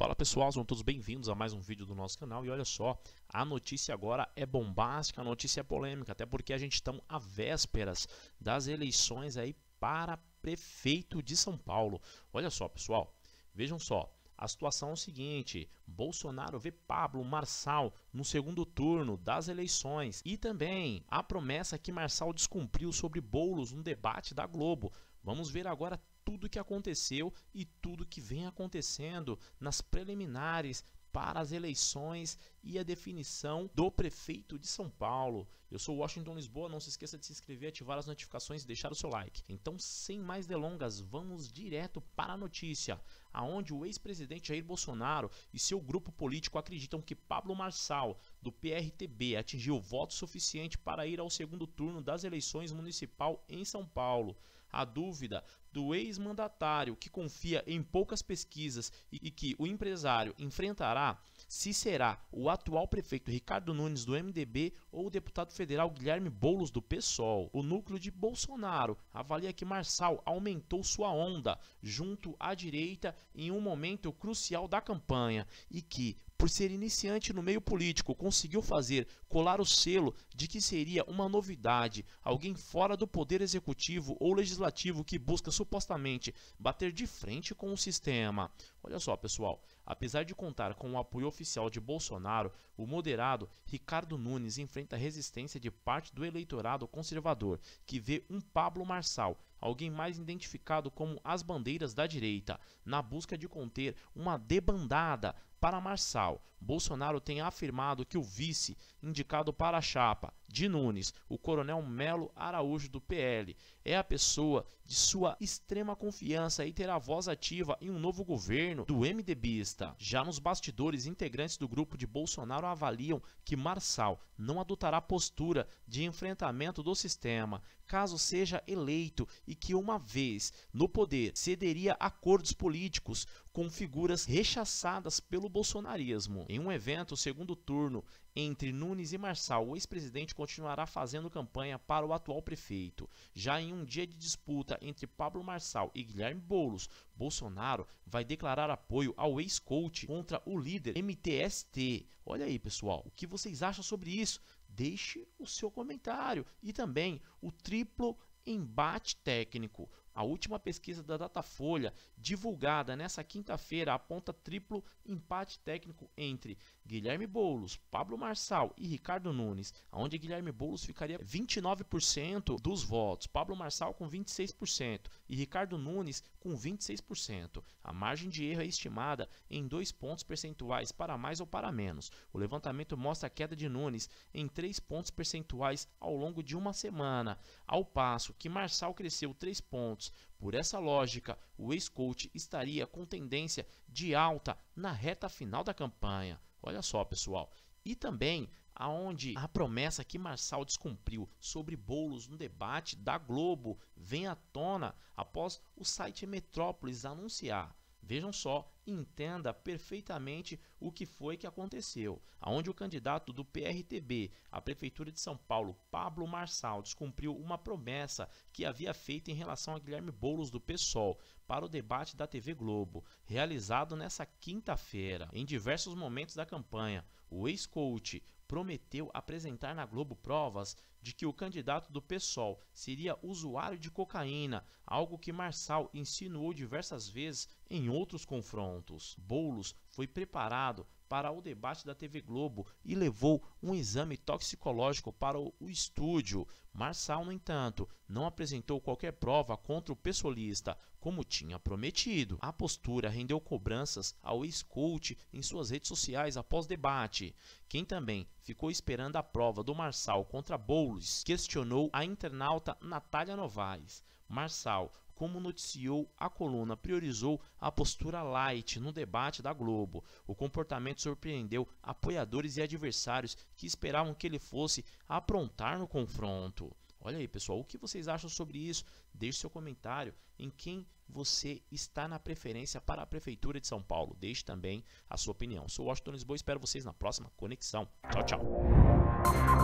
Fala pessoal, sejam todos bem-vindos a mais um vídeo do nosso canal e olha só, a notícia agora é bombástica, a notícia é polêmica, até porque a gente está a vésperas das eleições aí para prefeito de São Paulo. Olha só pessoal, vejam só, a situação é o seguinte: Bolsonaro vê Pablo Marçal no segundo turno das eleições e também a promessa que Marçal descumpriu sobre bolos no debate da Globo. Vamos ver agora tudo que aconteceu e tudo que vem acontecendo nas preliminares para as eleições e a definição do prefeito de São Paulo. Eu sou Washington Lisboa, não se esqueça de se inscrever, ativar as notificações e deixar o seu like. Então, sem mais delongas, vamos direto para a notícia, aonde o ex-presidente Jair Bolsonaro e seu grupo político acreditam que Pablo Marçal, do PRTB, atingiu o voto suficiente para ir ao segundo turno das eleições municipal em São Paulo. A dúvida do ex-mandatário que confia em poucas pesquisas e que o empresário enfrentará se será o atual prefeito Ricardo Nunes do MDB ou o deputado federal Guilherme Boulos do PSOL. O núcleo de Bolsonaro avalia que Marçal aumentou sua onda junto à direita em um momento crucial da campanha e que, por ser iniciante no meio político, conseguiu fazer colar o selo de que seria uma novidade, alguém fora do poder executivo ou legislativo que busca supostamente bater de frente com o sistema. Olha só, pessoal, apesar de contar com o apoio oficial de Bolsonaro, o moderado Ricardo Nunes enfrenta resistência de parte do eleitorado conservador, que vê um Pablo Marçal, alguém mais identificado como as bandeiras da direita, na busca de conter uma debandada para Marçal, Bolsonaro tem afirmado que o vice indicado para a chapa de Nunes, o coronel Melo Araújo do PL, é a pessoa de sua extrema confiança e terá voz ativa em um novo governo do MDBista. Já nos bastidores, integrantes do grupo de Bolsonaro avaliam que Marçal não adotará postura de enfrentamento do sistema, caso seja eleito e que uma vez no poder cederia acordos políticos com figuras rechaçadas pelo bolsonarismo. Em um evento, segundo turno entre Nunes e Marçal, o ex-presidente continuará fazendo campanha para o atual prefeito. Já em um dia de disputa entre Pablo Marçal e Guilherme Boulos, Bolsonaro vai declarar apoio ao ex-coach contra o líder MTST. Olha aí, pessoal, o que vocês acham sobre isso? Deixe o seu comentário e também o triplo embate técnico. A última pesquisa da Datafolha, divulgada nesta quinta-feira, aponta triplo empate técnico entre Guilherme Boulos, Pablo Marçal e Ricardo Nunes, onde Guilherme Boulos ficaria 29% dos votos, Pablo Marçal com 26% e Ricardo Nunes com 26%. A margem de erro é estimada em dois pontos percentuais para mais ou para menos. O levantamento mostra a queda de Nunes em três pontos percentuais ao longo de uma semana, ao passo que Marçal cresceu três pontos por essa lógica, o ex-coach estaria com tendência de alta na reta final da campanha. Olha só, pessoal. E também aonde a promessa que Marçal descumpriu sobre bolos no debate da Globo vem à tona após o site Metrópolis anunciar Vejam só, entenda perfeitamente o que foi que aconteceu. Aonde o candidato do PRTB, a prefeitura de São Paulo, Pablo Marçal, descumpriu uma promessa que havia feito em relação a Guilherme Bolos do PSOL para o debate da TV Globo, realizado nessa quinta-feira. Em diversos momentos da campanha, o ex-coach prometeu apresentar na Globo provas de que o candidato do PSOL seria usuário de cocaína, algo que Marçal insinuou diversas vezes em outros confrontos. Boulos foi preparado para o debate da TV Globo e levou um exame toxicológico para o estúdio. Marçal, no entanto, não apresentou qualquer prova contra o pessoalista, como tinha prometido. A postura rendeu cobranças ao ex-coach em suas redes sociais após debate. Quem também ficou esperando a prova do Marçal contra Boulos questionou a internauta Natália Novaes. Marçal como noticiou a coluna, priorizou a postura light no debate da Globo. O comportamento surpreendeu apoiadores e adversários que esperavam que ele fosse aprontar no confronto. Olha aí, pessoal, o que vocês acham sobre isso? Deixe seu comentário em quem você está na preferência para a Prefeitura de São Paulo. Deixe também a sua opinião. Sou Washington Lisboa e espero vocês na próxima conexão. Tchau, tchau.